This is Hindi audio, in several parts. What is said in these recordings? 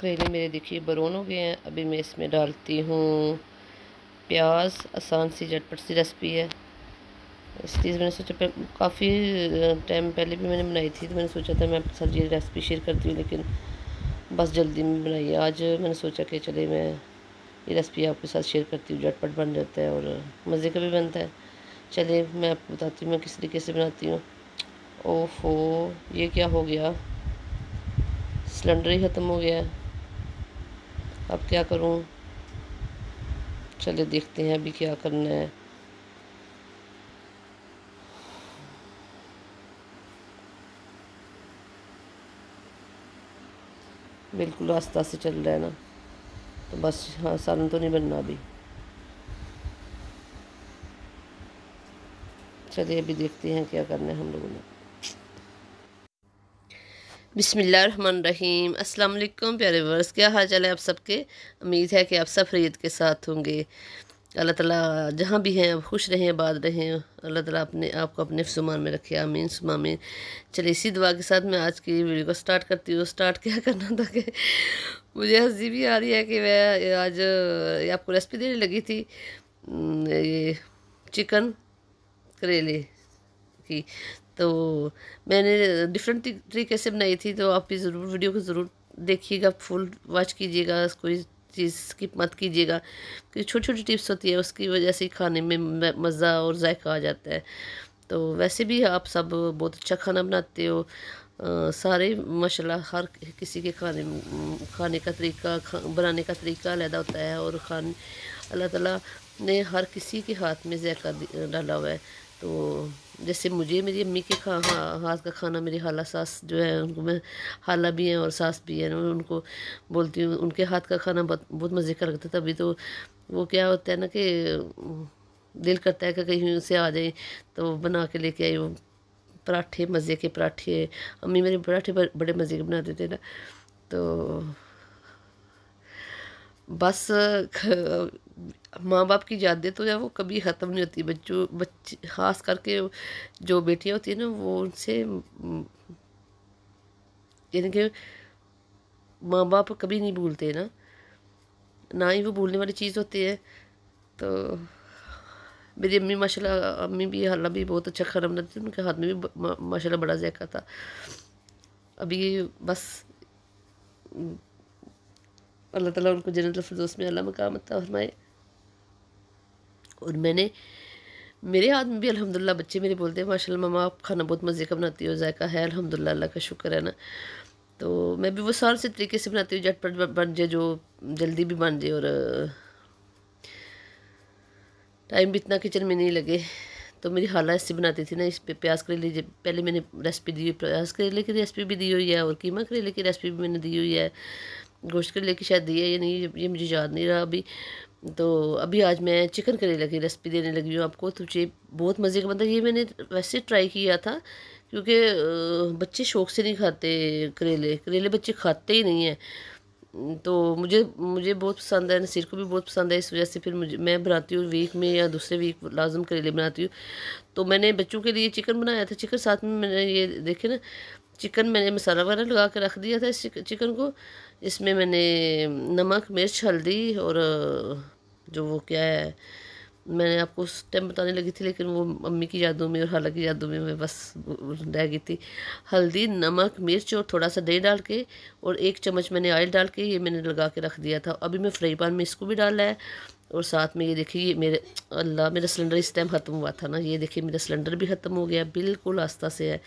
करेले मेरे देखिए बरौन हो गए हैं अभी मैं इसमें डालती हूँ प्याज आसान सी झटपट सी रेसिपी है इस चीज़ मैंने सोचा काफ़ी टाइम पहले भी मैंने बनाई थी तो मैंने सोचा था मैं आपके साथ ये रेसिपी शेयर करती हूँ लेकिन बस जल्दी में बनाई आज मैंने सोचा कि चले मैं ये रेसिपी आपके साथ शेयर करती हूँ झटपट बन जाता है और मज़े का भी बनता है चलिए मैं आपको बताती हूँ मैं किस तरीके से बनाती हूँ ओफो ये क्या हो गया सिलेंडर ही ख़त्म हो गया है अब क्या करूँ चले देखते हैं अभी क्या करना है बिल्कुल आस्ता से चल रहा है ना तो बस हाँ सालन तो नहीं बनना अभी चलिए अभी देखते हैं क्या करना है हम लोगों ने बिसमीम अल्लाम प्यारे वर्स क्या हाल चाल है आप सबके उम्मीद है कि आप सब खरीद के साथ होंगे अल्लाह ताला जहाँ भी हैं आप खुश रहें आबाद रहें अल्लाह ताला अपने आपको अपने सुमान में रखे आमीन में चलिए इसी दुआ के साथ मैं आज की वीडियो को स्टार्ट करती हूँ स्टार्ट क्या करना था कि मुझे हंसी भी आ रही है कि मैं आज आपको रेसिपी देने लगी थी ये चिकन करेले की तो मैंने डिफरेंट तरीके से बनाई थी तो आप भी ज़रूर वीडियो को ज़रूर देखिएगा फुल वॉच कीजिएगा कोई चीज़ स्किप मत कीजिएगा क्योंकि छोटी छोटी टिप्स होती है उसकी वजह से खाने में मज़ा और जायका आ जाता है तो वैसे भी आप सब बहुत अच्छा खाना बनाते हो आ, सारे मशाला हर किसी के खाने खाने का तरीका खा, बनाने का तरीका अलहदा होता है और खान अल्लाह ताला ने हर किसी के हाथ में जायका डाला हुआ है तो जैसे मुझे मेरी अम्मी के खा हा, हाथ का खाना मेरी हाला सास जो है उनको मैं हाला भी हैं और सास भी हैं उनको बोलती हूँ उनके हाथ का खाना बहुत बहुत मज़े का लगता था अभी तो वो क्या होता है ना कि दिल करता है कि कहीं उनसे आ जाए तो बना के लेके आई वो पराठे मज़े के पराठे अम्मी मेरे पराठे बड़े मज़े के बनाते थे ना तो बस माँ बाप की यादें तो वो कभी ख़त्म नहीं होती बच्चों बच्चे ख़ास करके जो बेटियाँ होती हैं ना वो उनसे यानी कि माँ बाप कभी नहीं भूलते ना ना ही वो भूलने वाली चीज़ होती है तो मेरी अम्मी माशाल्लाह अम्मी भी हल्ला भी बहुत अच्छा खाना बनाती थी उनके हाथ में भी माशाल्लाह बड़ा जैका था अभी बस अल्लाह ताला उनको फरदोस में अल्लाह अता फरमाए और मैंने मेरे हाथ में भी अल्हम्दुलिल्लाह बच्चे मेरे बोलते हैं माशा मामा आप खाना बहुत मज़े का बनाती हो जायका है अल्हम्दुलिल्लाह अल्लाह का शुक्र है ना तो मैं भी वो सार से तरीके से बनाती हूँ झटपट बन जाए जो जल्दी भी बन जाए और टाइम भी इतना किचन में नहीं लगे तो मेरी हाला ऐसी बनाती थी ना इस पर प्याज करेले पहले मैंने रेसिपी दी हुई प्याज करेले की रेसिपी भी दी हुई है और कीमा करेले की रेसिपी भी मैंने दी हुई है गोश्त करी लेकिन शायद दिया या नहीं ये मुझे याद नहीं रहा अभी तो अभी आज मैं चिकन करी की रेसिपी देने लगी हूँ आपको तो ये बहुत मज़े का मतलब ये मैंने वैसे ट्राई किया था क्योंकि बच्चे शौक से नहीं खाते करेले करेले बच्चे खाते ही नहीं हैं तो मुझे मुझे बहुत पसंद है नसीर को भी बहुत पसंद है इस वजह से फिर मुझे मैं बनाती हूँ वीक में या दूसरे वीक लाजम करेले बनाती हूँ तो मैंने बच्चों के लिए चिकन बनाया था चिकन साथ में मैंने ये देखे ना चिकन मैंने मसाला वगैरह लगा के रख दिया था इस चिकन को इसमें मैंने नमक मिर्च हल्दी और जो वो क्या है मैंने आपको उस टाइम बताने लगी थी लेकिन वो मम्मी की यादों में और खाला की यादों में मैं बस रह गई थी हल्दी नमक मिर्च और थोड़ा सा दही डाल के और एक चम्मच मैंने ऑयल डाल के ये मैंने लगा के रख दिया था अभी मैं फ्राई पैन में इसको भी डाला है और साथ में ये देखिए ये मेरे अल्लाह मेरा सिलेंडर इस टाइम ख़त्म हुआ था ना ये देखिए मेरा सिलेंडर भी ख़त्म हो गया बिल्कुल आस्था से है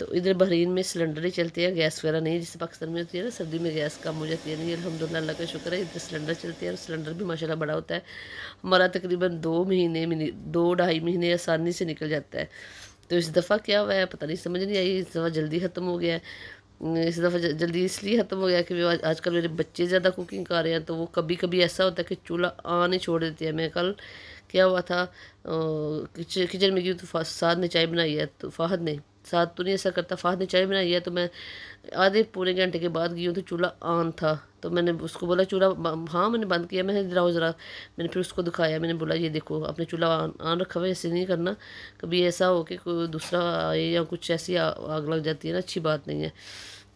तो इधर बहरीन में सिलेंडर ही चलते हैं गैस वगैरह नहीं जिससे पाकिस्तान में होती है ना सर्दी में गैस कम हो जाती है नहीं अलहमदिल्ला अल्लाह का शुक्र है इधर सिलेंडर चलते हैं और सिलेंडर भी माशाल्लाह बड़ा होता है हमारा तकरीबन दो महीने में दो ढाई महीने आसानी से निकल जाता है तो इस दफ़ा क्या हुआ है पता नहीं समझ नहीं आई इस दफ़ा जल्दी ख़त्म हो गया है इस दफ़ा जल्दी इसलिए ख़त्म हो गया कि आजकल मेरे बच्चे ज़्यादा कुकिंग कर रहे हैं तो वो कभी कभी ऐसा होता है कि चूल्हा आने छोड़ देते हैं मैं कल क्या हुआ था किचन में गई तो फाद ने चाय बनाई है तो फाहद ने साथ तो नहीं ऐसा करता फाद ने चाय बनाई है तो मैं आधे पौने घंटे के बाद गई हूँ तो चूल्हा ऑन था तो मैंने उसको बोला चूल्हा हाँ मैंने बंद किया मैंने जरा ज़रा मैंने फिर उसको दिखाया मैंने बोला ये देखो आपने चूल्हा ऑन आन रखा हुआ ऐसे नहीं करना कभी ऐसा हो कि कोई दूसरा आए या कुछ ऐसी आग लग जाती है ना अच्छी बात नहीं है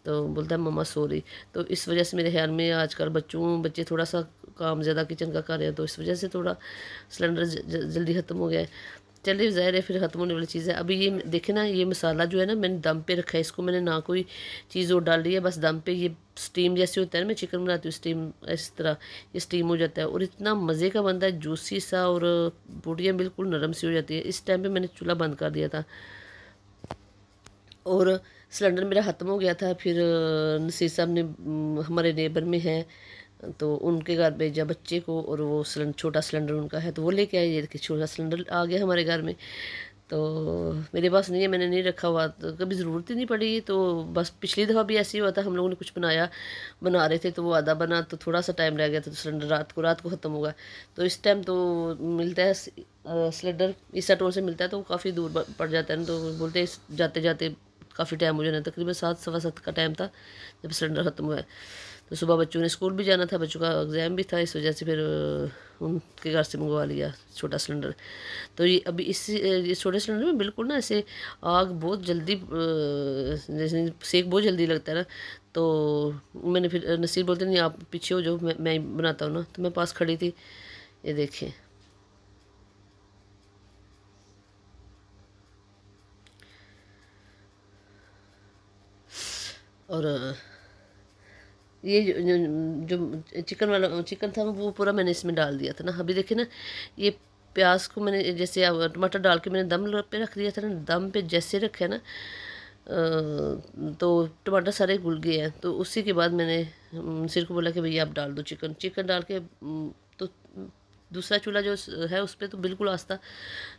तो बोलता है मम्मा सॉरी तो इस वजह से मेरे ख्याल में आजकल बच्चों बच्चे थोड़ा सा काम ज़्यादा किचन का कर रहे हैं तो इस वजह से थोड़ा सिलेंडर जल्दी ख़त्म हो गया है चलिए ज़ाहिर है फिर ख़त्म होने वाली चीज़ है अभी ये देखे ना ये मसाला जो है ना मैंने दम पे रखा है इसको मैंने ना कोई चीज़ और डाल रही है बस दम पे ये स्टीम जैसे होता है ना मैं चिकन बनाती हूँ स्टीम इस तरह ये स्टीम हो जाता है और इतना मज़े का बनता है जूसी सा और बूटियाँ बिल्कुल नरम सी हो जाती है इस टाइम पर मैंने चूल्हा बंद कर दिया था और सिलेंडर मेरा ख़त्म हो गया था फिर नसीर साहब ने हमारे नेबर में है तो उनके घर भेजा बच्चे को और वो सिलेंडर छोटा सिलेंडर उनका है तो वो लेके आए ये देखिए छोटा सिलेंडर आ गया हमारे घर में तो मेरे पास नहीं है मैंने नहीं रखा हुआ तो कभी ज़रूरत ही नहीं पड़ी तो बस पिछली दफ़ा भी ऐसे ही हुआ था हम लोगों ने कुछ बनाया बना रहे थे तो वो आधा बना तो थोड़ा सा टाइम रह गया था तो सिलेंडर रात को रात को ख़त्म होगा तो इस टाइम तो मिलता है सिलेंडर इस टोल से मिलता है तो काफ़ी दूर पड़ जाता है ना तो बोलते हैं जाते जाते काफ़ी टाइम हो जाना तकरीबन सात सवा सात का टाइम था जब सिलेंडर ख़त्म हुआ है तो सुबह बच्चों ने स्कूल भी जाना था बच्चों का एग्ज़ाम भी था इस वजह से फिर उनके घर से मंगवा लिया छोटा सिलेंडर तो ये अभी इस छोटे सिलेंडर में बिल्कुल ना ऐसे आग बहुत जल्दी जैसे सेक बहुत जल्दी लगता है ना तो मैंने फिर नसीर बोलते नहीं आप पीछे हो जाओ मैं मैं बनाता हूँ ना तो मैं पास खड़ी थी ये देखें और ये जो, जो चिकन वाला चिकन था वो पूरा मैंने इसमें डाल दिया था ना अभी देखिए ना ये प्याज को मैंने जैसे टमाटर डाल के मैंने दम पे रख दिया था ना दम पे जैसे रखे ना तो टमाटर सारे घुल गए हैं तो उसी के बाद मैंने सिर को बोला कि भैया आप डाल दो चिकन चिकन डाल के तो दूसरा चूल्हा जो है उस पर तो बिल्कुल आस्था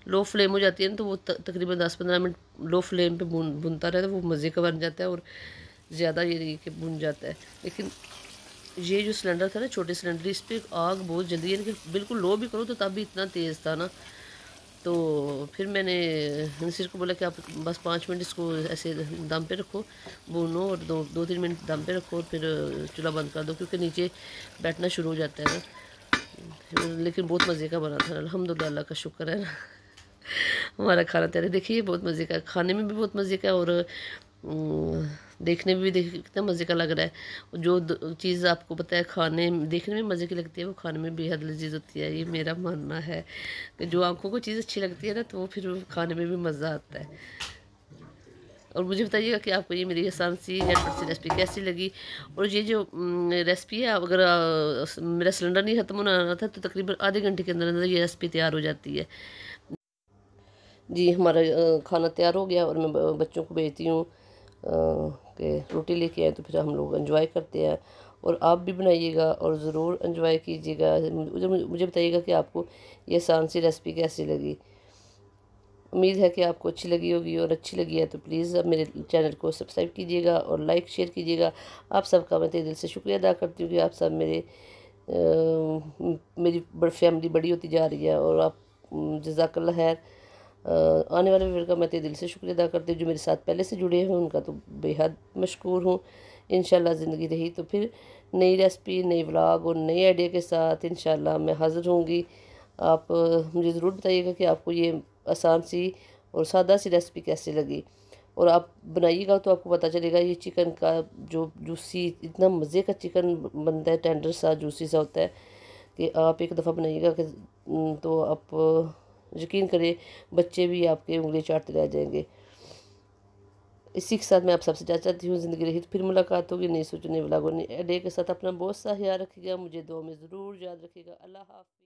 लो फ्लेम हो जाती है ना तो वो तकरीबन दस पंद्रह मिनट लो फ्लेम पे भून भुनता रहता है वो मज़े का बन जाता है और ज़्यादा ये देखिए कि बुन जाता है लेकिन ये जो सिलेंडर था ना छोटे सिलेंडर इस पर आग बहुत जल्दी यानी कि बिल्कुल लो भी करो तो तब भी इतना तेज़ था ना तो फिर मैंने नसीर को बोला कि आप बस पाँच मिनट इसको ऐसे दम पे रखो भूनो और दो दो तीन मिनट दम पे रखो और फिर चूल्हा बंद कर दो क्योंकि नीचे बैठना शुरू हो जाता है ना लेकिन बहुत मज़े का बना था अलहमदिल्ला का शुक्र है ना हमारा खाना तैयार है देखिए बहुत मज़े का खाने में भी बहुत मज़े का और हम्म, देखने में भी देख कितना मज़े का लग रहा है जो चीज़ आपको पता है खाने देखने में मज़े की लगती है वो खाने में बेहद लजीज होती है ये मेरा मानना है कि जो आंखों को चीज़ अच्छी लगती है ना तो वो फिर खाने में भी मज़ा आता है और मुझे बताइएगा कि आपको ये मेरी आसान सी या सी रेसिपी कैसी लगी और ये जो हम्म, रेसिपी है अगर मेरा सिलेंडर नहीं ख़त्म होना रहा था तो तकरीबन आधे घंटे के अंदर अंदर ये रेसिपी तैयार हो जाती है जी हमारा खाना तैयार हो गया और मैं बच्चों को भेजती हूँ के रोटी लेके आए तो फिर हम लोग इन्जॉय करते हैं और आप भी बनाइएगा और ज़रूर इन्जॉय कीजिएगा मुझे मुझे बताइएगा कि आपको ये आसान सी रेसिपी कैसी लगी उम्मीद है कि आपको अच्छी लगी होगी और अच्छी लगी है तो प्लीज़ मेरे चैनल को सब्सक्राइब कीजिएगा और लाइक शेयर कीजिएगा आप सबका मैं तेरे दिल से शुक्रिया अदा करती हूँ कि आप सब मेरे आ, मेरी फैमिली बड़ी होती जा रही है और आप जजाकल्ला खैर आने वाले व्यवर का मैं दिल से शुक्रिया अदा करती हूँ जो मेरे साथ पहले से जुड़े हैं उनका तो बेहद मशहूर हूँ इन ज़िंदगी रही तो फिर नई रेसिपी नई व्लाग और नए आइडिया के साथ इन मैं हाज़िर होंगी आप मुझे ज़रूर बताइएगा कि आपको ये आसान सी और सादा सी रेसिपी कैसी लगी और आप बनाइएगा तो आपको पता चलेगा ये चिकन का जो जूसी इतना मज़े का चिकन बनता है टेंडर सा जूसी सा होता है कि आप एक दफ़ा बनाइएगा कि तो आप यकीन करें बच्चे भी आपके उंगली चाटते रह जाएंगे इसी के साथ मैं आप सबसे ज़्यादा चाहती हूँ ज़िंदगी रही तो फिर मुलाकात होगी नहीं सोचने वाला को नहीं के साथ अपना बहुत सा ख्याल रखिएगा मुझे दो में ज़रूर याद रखिएगा अल्लाह हाफि